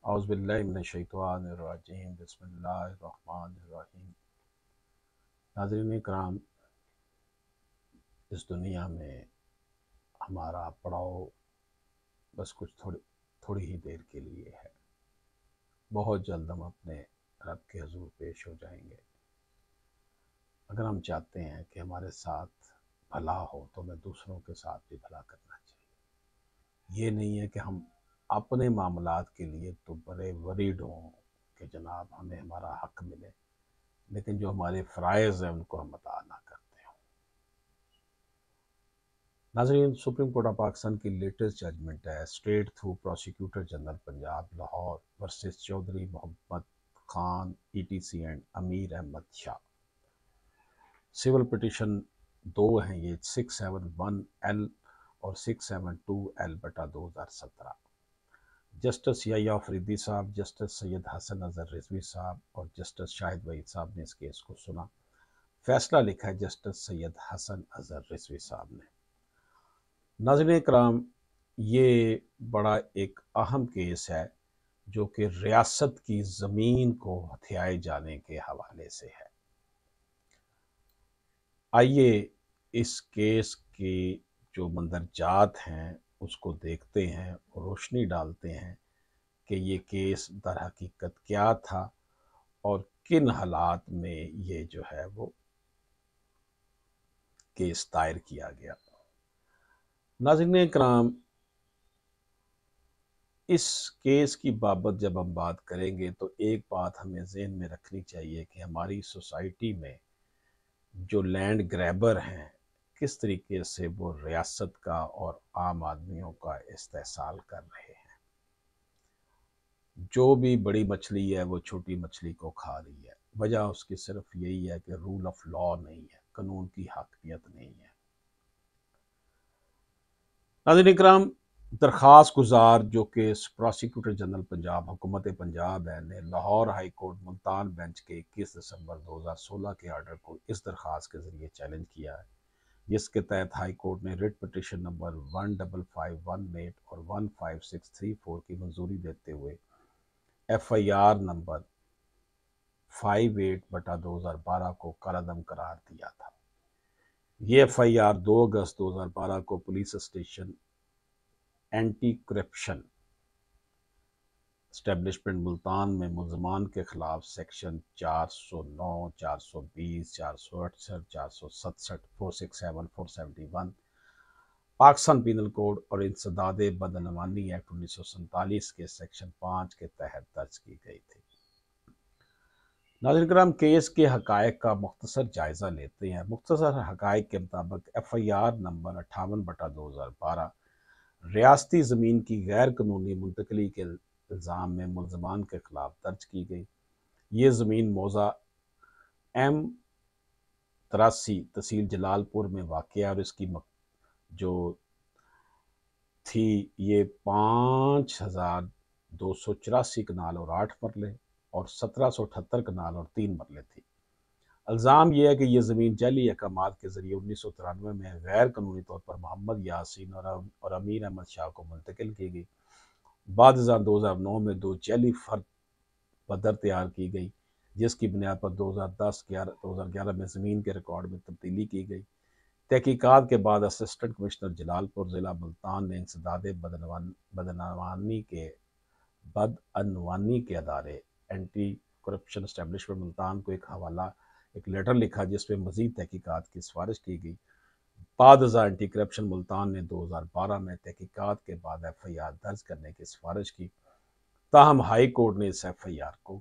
अज़बिल्लिनशैतवानरजीम बसमीम नाजरन कराम इस दुनिया में हमारा पड़ाव बस कुछ थोड़ी थोड़ी ही देर के लिए है बहुत जल्द हम अपने रब के हजूर पेश हो जाएंगे अगर हम चाहते हैं कि हमारे साथ भला हो तो हमें दूसरों के साथ भी भला करना चाहिए ये नहीं है कि हम अपने मामला के लिए तो बड़े वरीड हों कि जनाब हमें हमारा हक मिले लेकिन जो हमारे फ़्राइज़ हैं उनको हम अदा ना करते हों नाजरीन सुप्रीम कोर्ट ऑफ पाकिस्तान की लेटेस्ट जजमेंट है state through prosecutor general Punjab Lahore versus Chaudhry Mohammad Khan E T C and Amir Ahmad Shah civil petition दो हैं ये सिक्स सेवन वन एल और सिक्स सेवन टू एल बटा दो हज़ार सत्रह जस्टिस याई रिद्दी साहब जस्टिस सैयद हसन अजहर रिजवी साहब और जस्टिस शाहिद वहीद साहब ने इस केस को सुना फैसला लिखा है जस्टिस सैयद हसन अजहर रिजवी साहब ने नजर कराम ये बड़ा एक अहम केस है जो कि रियासत की ज़मीन को हथियाए जाने के हवाले से है आइए इस केस के जो मंदरजात हैं उसको देखते हैं रोशनी डालते हैं कि ये केस दर हकीकत क्या था और किन हालात में ये जो है वो केस दायर किया गया नाजिन कराम इस केस की बाबत जब हम बात करेंगे तो एक बात हमें जहन में रखनी चाहिए कि हमारी सोसाइटी में जो लैंड ग्रैबर हैं किस तरीके से वो रियासत का और आम आदमियों का इस्तेसाल कर रहे हैं जो भी बड़ी मछली है वो छोटी मछली को खा रही है वजह उसकी सिर्फ यही है कि रूल ऑफ लॉ नहीं है कानून की हाकमियत नहीं है नाजिन इक्राम दरख्वास गुजार जो कि प्रोसिक्यूटर जनरल पंजाब हुकूमत पंजाब है ने Lahore high court Multan bench के इक्कीस दिसंबर 2016 के आर्डर को इस दरख्वास्त के ज़रिए चैलेंज किया है जिसके तहत हाई कोर्ट ने writ petition number one double five one eight और one five six three four की मंजूरी देते हुए एफआईआर नंबर फाइव एट बटा दो हज़ार बारह को कलदम करार दिया था ये एफ आई आर दो अगस्त दो हज़ार बारह को police station anti corruption establishment Multan में मुलजमान के ख़िलाफ़ सेक्शन चार सौ 409, 420, 468, 467, 467, 471 पाकिस्तान पीनल कोड और इंसदाद बदनवानी एक्ट उन्नीस सौ सैंतालीस के सेक्शन पाँच के तहत दर्ज की गई थी नाजिर कराम केस के हक का मुख्तर जायज़ा लेते हैं मुख्तसर हक़ के मुताबिक एफ आई आर नंबर अट्ठावन बटा दो हज़ार बारह रियाती ज़मीन की गैर कानूनी मुंतकली के इल्ज़ाम में मुलजमान के ख़िलाफ़ दर्ज की गई ये ज़मीन मौजा एम तरासी तहसील जलालपुर में वाक़ और इसकी मक, जो थी ये पाँच हज़ार दो सौ चौरासी कनाल और आठ मरले और सत्रह सौ अठहत्तर कनाल और तीन मरले थी अल्ज़ाम यह है कि यह ज़मीन जली अहकाम के ज़रिए उन्नीस सौ तिरानवे में गैर कानूनी तौर पर मोहम्मद यासिन और, और अमीर अहमद शाह को मुंतकिल की गई बाद हज़ार दो हज़ार नौ में दो जैली फर्द पदर तैयार की गई जिसकी बुनियाद पर दो हज़ार दस ग्यारह दो हज़ार ग्यारह में ज़मीन के रिकॉर्ड में तब्दीली की गई तहकीक़ात के बाद असिस्टेंट कमिश्नर जलालपुर ज़िला मुल्तान ने इंसदाद बदनवानी के बदअनवानी के अदारे एंटी करप्शन इस्टेबलिशमेंट मुल्तान को एक हवाला एक लेटर लिखा जिसमें मजीद तहकीक़ात की सिफारिश की गई पादजा एंटी करप्शन मुल्तान ने 2012 में तहकीकत के बाद एफ आई आर दर्ज करने की सिफारिश की ताहम हाई कोर्ट ने इस एफ आई आर को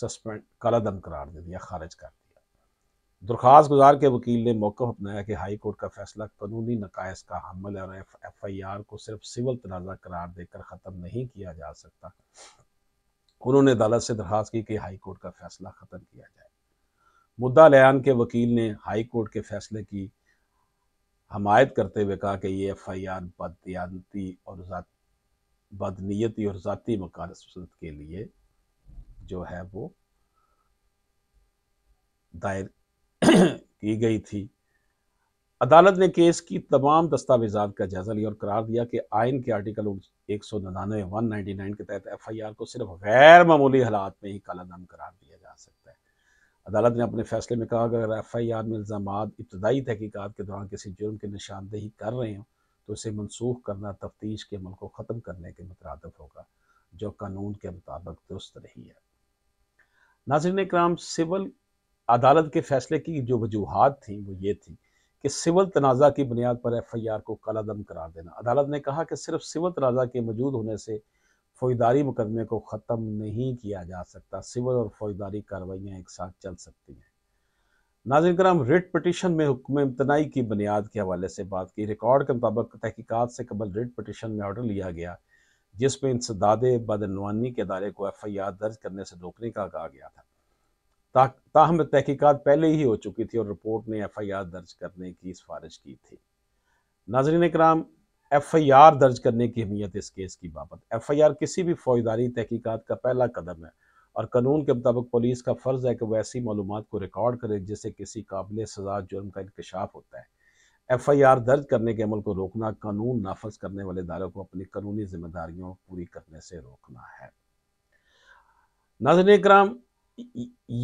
सस्पेंड कलादम करार दे दिया खारिज कर दिया दरख्वास्त गुजार के वकील ने मौका अपनाया कि हाई कोर्ट का फैसला कानूनी नकायस का हमल है और एफ आई आर को सिर्फ सिविल तनाज़ा करार देकर ख़त्म नहीं किया जा सकता उन्होंने अदालत से दरख्वास्त की कि हाई कोर्ट का फैसला ख़त्म किया जाए मुद्दा लयान के वकील ने हाई कोर्ट के फैसले की हमायत करते हुए कहा कि ये एफ आई आर बदती और बदनीयती और ज़ाती मकासद के लिए जो है वो दायर की गई थी अदालत ने केस की तमाम दस्तावेजा का जायजा लिया और करार दिया कि आइन के आर्टिकल एक सौ नवे वन नाइन्टी नाइन के तहत एफ आई आर को सिर्फ गैर मामूली हालात में ही काला करार दिया अदालत ने अपने फैसले में कहा अगर एफ आई आर में इल्ज़ाम इब्तदाई तहकीक़ात के दौरान किसी जुर्म की निशानदेही कर रहे हों तो उसे मनसूख करना तफ्तीश के अमल को ख़त्म करने के मुतरद होगा जो कानून के मुताबिक दुरुस्त नहीं है नाजरन कराम सिविल अदालत के फैसले की जो वजूहत थी वो ये थी कि सिविल तनाज़ा की बुनियाद पर एफ आई आर को कलादम करार देना अदालत ने कहा कि सिर्फ सिविल तनाज़ा के मौजूद होने से फौजदारी मुकदमे को ख़त्म नहीं किया जा सकता सिविल और फौजदारी कार्रवाइयाँ एक साथ चल सकती हैं नाजिर कराम रिट पटिशन में हुक्म इम्तनाई की बुनियाद के हवाले से बात की रिकॉर्ड के मुताबिक तहकीक़ात से कबल रिट पटिशन में ऑर्डर लिया गया जिसमें इंसदाद बदनवानी के दायरे को एफ आई आर दर्ज करने से रोकने का कहा गया था ता, ताहम तहकीक़ात पहले ही हो चुकी थी और रिपोर्ट ने एफ आई आर दर्ज करने की सिफारिश की थी नाजरीन कराम एफआईआर दर्ज करने की अहमियत इस केस की बाबत एफआईआर किसी भी फौजदारी तहकीकत का पहला कदम है और कानून के मुताबिक पुलिस का फ़र्ज़ है कि वह ऐसी मालूम को रिकॉर्ड करे जिससे किसी काबिल सजा जुर्म का इंकशाफ होता है एफ आई आर दर्ज करने के अमल को रोकना कानून नाफज करने वाले इदारों को अपनी कानूनी जिम्मेदारियों पूरी करने से रोकना है नाजन कराम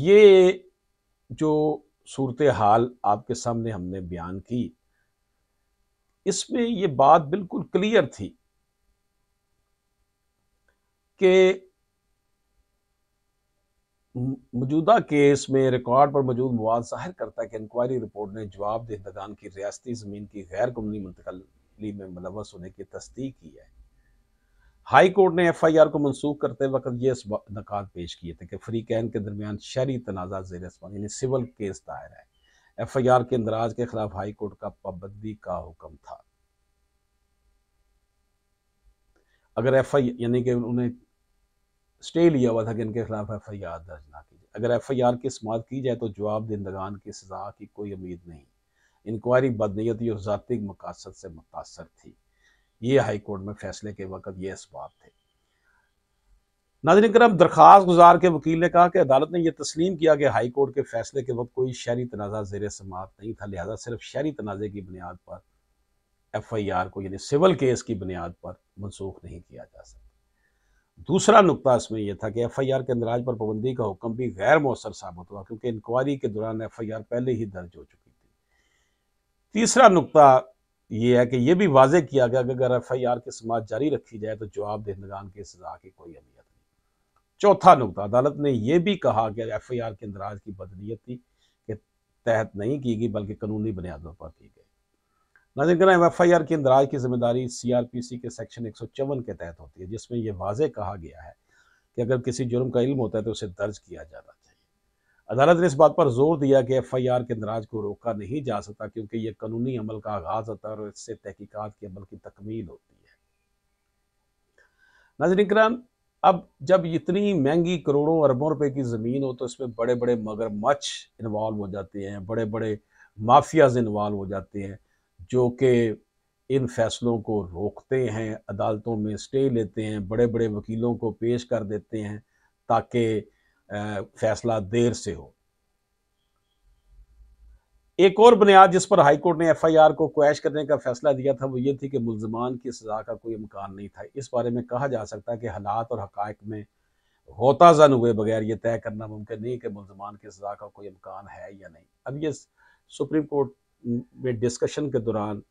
ये जो सूरत हाल आपके सामने हमने बयान की इसमें ये बात बिल्कुल क्लियर थी कि मौजूदा केस में रिकॉर्ड पर मौजूद मवाद जाहिर करता है कि इंक्वायरी रिपोर्ट ने जवाब दहदगान की रियाती ज़मीन की गैर कानूनी मुंतकली में मुलवस होने की तस्दीक की है हाई कोर्ट ने एफ आई आर को मनसूख करते वक्त ये नकात पेश किए थे कि फ्री कैन के दरमियान शहरी तनाज़ा जेर सिविल केस दायर है एफआईआर के इंदराज के खिलाफ हाई कोर्ट का पाबंदी का हुक्म था अगर एफ यानी कि उन्होंने स्टे लिया हुआ था कि इनके खिलाफ एफ आई आर दर्ज ना की जाए अगर एफ आई आर की समात की जाए तो जवाब दिंदगान की सजा की कोई उम्मीद नहीं इंक्वायरी बदनीयती और ज़ाती मकासद से मुतासर थी ये हाई कोर्ट में फैसले के वक्त ये इसबाब थे नाजिन करम दरख्वास गुजार के वकील ने कहा कि अदालत ने यह तस्लीम किया कि हाई कोर्ट के फैसले के वक्त कोई शहरी तनाज़ा जेर समात नहीं था लिहाजा सिर्फ शहरी तनाज़े की बुनियाद पर एफ आई आर को यानी सिविल केस की बुनियाद पर मनसूख नहीं किया जा सकता दूसरा नुकता इसमें यह था कि एफ आई आर के अंदराज पर पाबंदी का हुक्म भी गैर मौसर साबित हुआ क्योंकि इंक्वायरी के दौरान एफ आई आर पहले ही दर्ज हो चुकी थी तीसरा नुकता यह है कि यह भी वाजह किया गया कि अगर एफ आई आर की समाज जारी रखी जाए तो जवाब दहंदगान की सजा की कोई अमी चौथा नुकता अदालत ने यह भी कहा कि एफ आई आर के इंदराज की बदनीयती के तहत नहीं की गई बल्कि कानूनी बुनियादों पर की गई नाजिन कर एफ आई आर के इंदराज की जिम्मेदारी सी आर पी सी के सेक्शन एक सौ चौवन के तहत होती है जिसमें यह वाज कहा गया है कि अगर किसी जुर्म का इल्म होता है तो उसे दर्ज किया जाना चाहिए अदालत ने इस बात पर जोर दिया कि एफ आई आर के इंदराज को रोका नहीं जा सकता क्योंकि यह कानूनी अमल का आगाज होता है और इससे तहकीकत के अमल की तकमील होती है नाजन इकराम अब जब इतनी महंगी करोड़ों अरबों रुपए की ज़मीन हो तो इसमें बड़े बड़े मगरमच्छ इन्वॉल्व हो जाते हैं बड़े बड़े माफियाज इन्वॉल्व हो जाते हैं जो कि इन फैसलों को रोकते हैं अदालतों में स्टे लेते हैं बड़े बड़े वकीलों को पेश कर देते हैं ताकि फैसला देर से हो एक और बुनियाद जिस पर हाईकोर्ट ने एफ आई आर को क्वैश करने का फैसला दिया था वो ये थी कि मुलजमान की सजा का कोई इम्कान नहीं था इस बारे में कहा जा सकता है कि हालात और हकायक में होता जन हुए बगैर ये तय करना मुमकिन नहीं कि मुलजमान की सजा का कोई इम्कान है या नहीं अब ये सुप्रीम कोर्ट में डिस्कशन के दौरान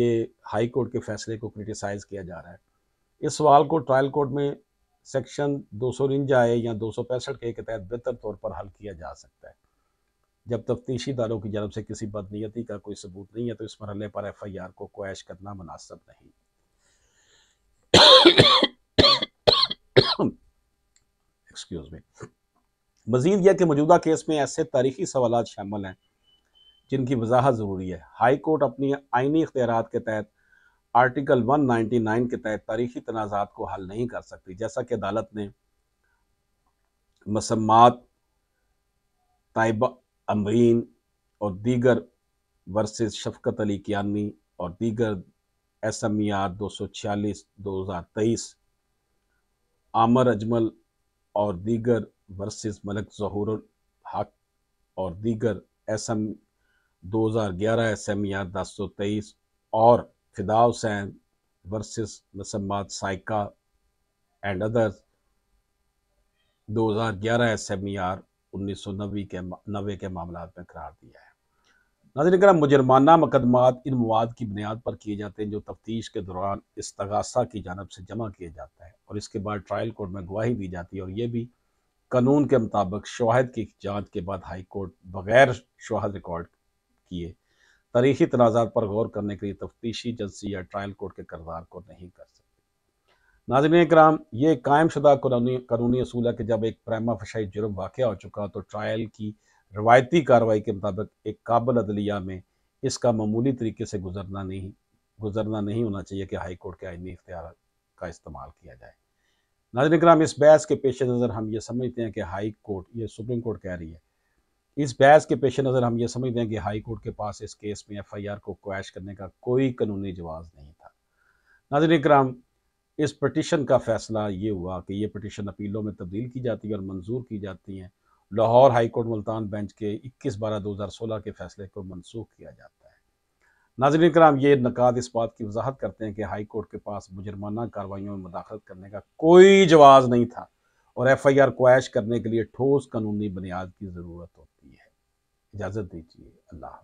ये हाई कोर्ट के फैसले को क्रिटिसाइज़ किया जा रहा है इस सवाल को ट्रायल कोर्ट में सेक्शन दो सौ या दो सौ पैंसठ के तहत बेहतर तौर पर हल किया जा सकता है जब दारों की जानब से किसी बदनीयती का कोई सबूत नहीं है तो इस मरहले पर एफ आई आर को कोश करना मुनासब नहीं एक्सक्यूज मजीद यह कि मौजूदा केस में ऐसे तारीखी सवाल शामिल हैं जिनकी वजाहत ज़रूरी है हाई कोर्ट अपनी आइनी इख्तियार के तहत आर्टिकल 199 के तहत तारीखी तनाज़ात को हल नहीं कर सकती जैसा कि अदालत ने मसमात अमरीन और दीगर वर्सेस शफकत अली कियानी और दीगर एस एम ई आर दो सौ छियालीस दो हज़ार तेईस आमर अजमल और दीगर वर्सेस मलक जहूर हक और दीगर एस एम दो हज़ार ग्यारह एस एम ई आर दस सौ तेईस और फिदा हुसैन वर्सेस मसम्मात साइका एंड अदर्स दो हज़ार ग्यारह एस एम ई आर उन्नीस सौ नब्बे के नबे के मामला में करार दिया है नाजन कर मुजरमाना मुकदमा इन मवाद की बुनियाद पर किए जाते हैं जो तफ्तीश के दौरान इस तगासा की जानब से जमा किया जाता है और इसके बाद ट्रायल कोर्ट में गवाही दी जाती है और ये भी कानून के मुताबिक शवाहद की जाँच के बाद हाई कोर्ट बगैर शवाहद रिकॉर्ड किए तारीखी तनाज़ात पर गौर करने के लिए तफ्तीशी एजेंसी या ट्रायल कोर्ट के करदार को नहीं कर सकते नाजन कराम ये कायम शुदा कानूनी असूल है कि जब एक प्रामा फशाई जुर्म वाक़ हो चुका तो ट्रायल की रवायती कार्रवाई के मुताबिक एक काबल अदलिया में इसका मामूली तरीके से गुजरना नहीं गुजरना नहीं होना चाहिए कि हाई कोर्ट के आइनी इख्तियार का इस्तेमाल किया जाए नाजन कराम इस बहस के पेश नज़र हम ये समझते हैं कि हाई कोर्ट ये सुप्रीम कोर्ट कह रही है इस बहस के पेश नज़र हम ये समझते हैं कि हाई कोर्ट के पास इस केस में एफ आई आर को क्वैश करने का कोई कानूनी जवाब नहीं था नाजन कराम इस पटिशन का फैसला ये हुआ कि ये पटिशन अपीलों में तब्दील की जाती है और मंजूर की जाती हैं Lahore high court Multan bench के 21 बारह 2016 के फैसले को मनसूख किया जाता है नाजर कराम ये नकाद इस बात की वजाहत करते हैं कि हाई कोर्ट के पास मुजरमाना कार्रवाई में मुदाखलत करने का कोई जवाब नहीं था और एफ आई आर कोश करने के लिए ठोस कानूनी बुनियाद की ज़रूरत होती है इजाज़त दीजिए अल्लाह